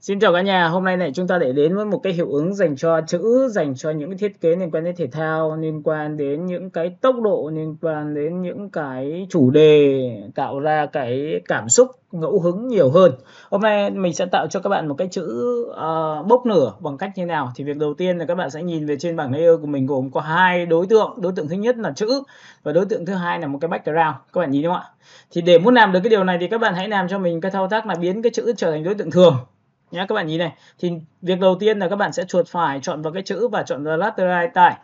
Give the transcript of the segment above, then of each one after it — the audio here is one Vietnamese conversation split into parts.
Xin chào cả nhà, hôm nay này chúng ta để đến với một cái hiệu ứng dành cho chữ, dành cho những thiết kế liên quan đến thể thao, liên quan đến những cái tốc độ, liên quan đến những cái chủ đề tạo ra cái cảm xúc ngẫu hứng nhiều hơn. Hôm nay mình sẽ tạo cho các bạn một cái chữ uh, bốc nửa bằng cách như nào. Thì việc đầu tiên là các bạn sẽ nhìn về trên bảng layer của mình gồm có hai đối tượng. Đối tượng thứ nhất là chữ và đối tượng thứ hai là một cái background. Các bạn nhìn đúng không ạ? Thì để muốn làm được cái điều này thì các bạn hãy làm cho mình cái thao tác là biến cái chữ trở thành đối tượng thường nhé các bạn nhìn này thì việc đầu tiên là các bạn sẽ chuột phải chọn vào cái chữ và chọn vào lateral tải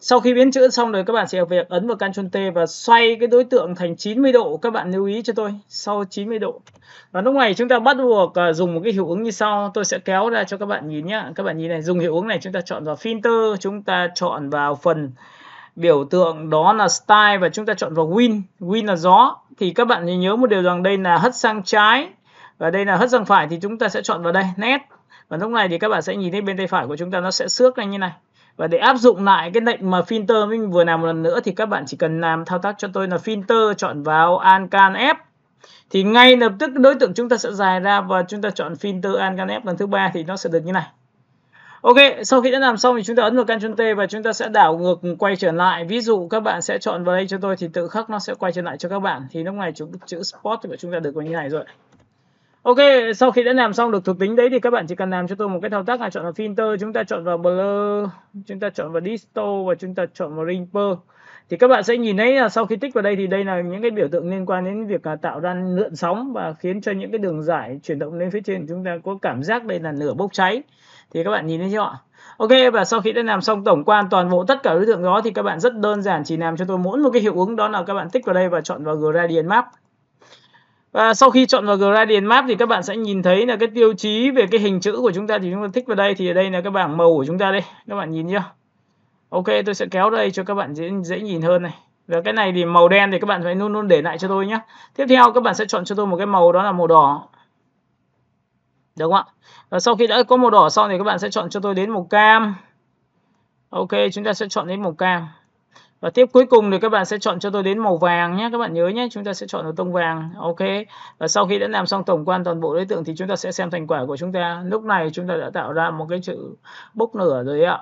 sau khi biến chữ xong rồi các bạn sẽ việc ấn vào Ctrl T và xoay cái đối tượng thành 90 độ các bạn lưu ý cho tôi sau 90 độ và lúc này chúng ta bắt buộc à, dùng một cái hiệu ứng như sau tôi sẽ kéo ra cho các bạn nhìn nhá các bạn nhìn này dùng hiệu ứng này chúng ta chọn vào filter chúng ta chọn vào phần biểu tượng đó là style và chúng ta chọn vào win win là gió thì các bạn nhớ một điều rằng đây là hất sang trái và đây là hất sang phải thì chúng ta sẽ chọn vào đây nét và lúc này thì các bạn sẽ nhìn thấy bên tay phải của chúng ta nó sẽ xước lên như này và để áp dụng lại cái lệnh mà filter mình vừa làm một lần nữa thì các bạn chỉ cần làm thao tác cho tôi là filter chọn vào ancan f thì ngay lập tức đối tượng chúng ta sẽ dài ra và chúng ta chọn filter ancan f lần thứ ba thì nó sẽ được như này Ok, sau khi đã làm xong thì chúng ta ấn vào Ctrl T và chúng ta sẽ đảo ngược quay trở lại. Ví dụ các bạn sẽ chọn vào đây cho tôi thì tự khắc nó sẽ quay trở lại cho các bạn. Thì lúc này chúng chữ Spot của chúng ta được như này rồi. Ok, sau khi đã làm xong được thuộc tính đấy thì các bạn chỉ cần làm cho tôi một cái thao tác là chọn vào filter, chúng ta chọn vào blur, chúng ta chọn vào disto và chúng ta chọn vào Ripple. Thì các bạn sẽ nhìn thấy là sau khi tích vào đây thì đây là những cái biểu tượng liên quan đến việc tạo ra lượn sóng và khiến cho những cái đường giải chuyển động lên phía trên chúng ta có cảm giác đây là lửa bốc cháy. Thì các bạn nhìn thấy chưa ạ? Ok và sau khi đã làm xong tổng quan toàn bộ tất cả đối tượng đó thì các bạn rất đơn giản chỉ làm cho tôi mỗi một cái hiệu ứng đó là các bạn tích vào đây và chọn vào gradient map và sau khi chọn vào gradient map thì các bạn sẽ nhìn thấy là cái tiêu chí về cái hình chữ của chúng ta thì chúng ta thích vào đây thì ở đây là cái bảng màu của chúng ta đây các bạn nhìn chưa ok tôi sẽ kéo đây cho các bạn dễ dễ nhìn hơn này và cái này thì màu đen thì các bạn phải luôn luôn để lại cho tôi nhé tiếp theo các bạn sẽ chọn cho tôi một cái màu đó là màu đỏ được không ạ và sau khi đã có màu đỏ xong thì các bạn sẽ chọn cho tôi đến màu cam ok chúng ta sẽ chọn đến màu cam và tiếp cuối cùng thì các bạn sẽ chọn cho tôi đến màu vàng nhé các bạn nhớ nhé chúng ta sẽ chọn ở tông vàng ok và sau khi đã làm xong tổng quan toàn bộ đối tượng thì chúng ta sẽ xem thành quả của chúng ta lúc này chúng ta đã tạo ra một cái chữ bốc nửa rồi ạ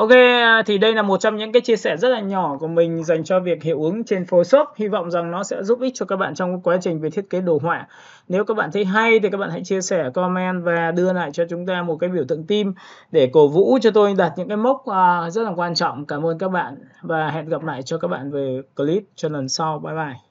Ok, à, thì đây là một trong những cái chia sẻ rất là nhỏ của mình dành cho việc hiệu ứng trên Photoshop. Hy vọng rằng nó sẽ giúp ích cho các bạn trong quá trình về thiết kế đồ họa. Nếu các bạn thấy hay thì các bạn hãy chia sẻ, comment và đưa lại cho chúng ta một cái biểu tượng tim để cổ vũ cho tôi đạt những cái mốc à, rất là quan trọng. Cảm ơn các bạn và hẹn gặp lại cho các bạn về clip cho lần sau. Bye bye.